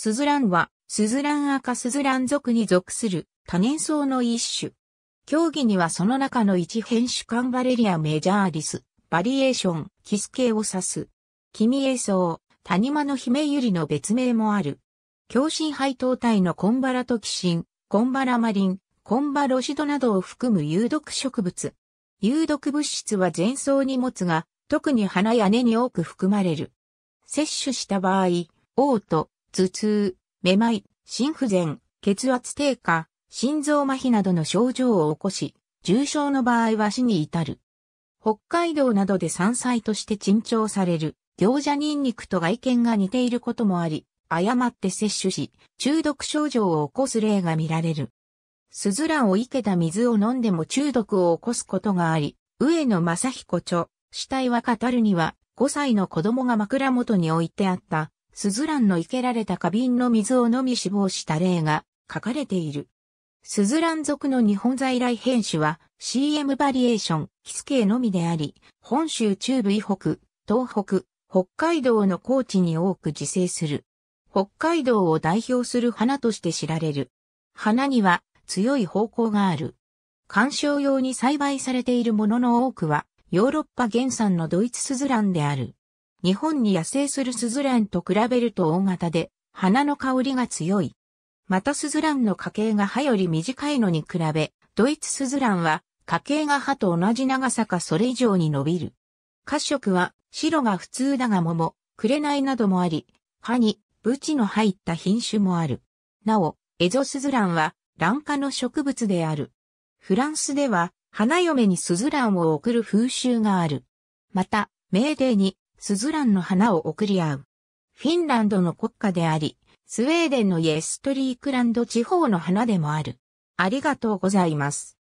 スズランは、スズラン赤スズラン属に属する多年草の一種。競技にはその中の一変種カンバレリアメジャーリス、バリエーション、キス系を指す。キミエソウ、谷間の姫ユリの別名もある。共振配当体のコンバラトキシン、コンバラマリン、コンバロシドなどを含む有毒植物。有毒物質は全草に持つが、特に花や根に多く含まれる。摂取した場合、嘔吐、頭痛、めまい、心不全、血圧低下、心臓麻痺などの症状を起こし、重症の場合は死に至る。北海道などで山菜として珍重される、行者ニンニクと外見が似ていることもあり、誤って摂取し、中毒症状を起こす例が見られる。スズランを生けた水を飲んでも中毒を起こすことがあり、上野正彦著、死体は語るには、5歳の子供が枕元に置いてあった、スズランの生けられた花瓶の水を飲み死亡した例が書かれている。スズラン族の日本在来変種は CM バリエーション、キス系のみであり、本州中部以北、東北、北海道の高地に多く自生する。北海道を代表する花として知られる。花には強い方向がある。観賞用に栽培されているものの多くは、ヨーロッパ原産のドイツスズランである。日本に野生するスズランと比べると大型で、花の香りが強い。またスズランの花茎が葉より短いのに比べ、ドイツスズランは花茎が葉と同じ長さかそれ以上に伸びる。褐色は白が普通だが桃、紅などもあり、葉にブチの入った品種もある。なお、エゾスズランは卵化の植物である。フランスでは花嫁にスズランを贈る風習がある。また、メーデーにスズランの花を贈り合う。フィンランドの国家であり、スウェーデンのイエストリークランド地方の花でもある。ありがとうございます。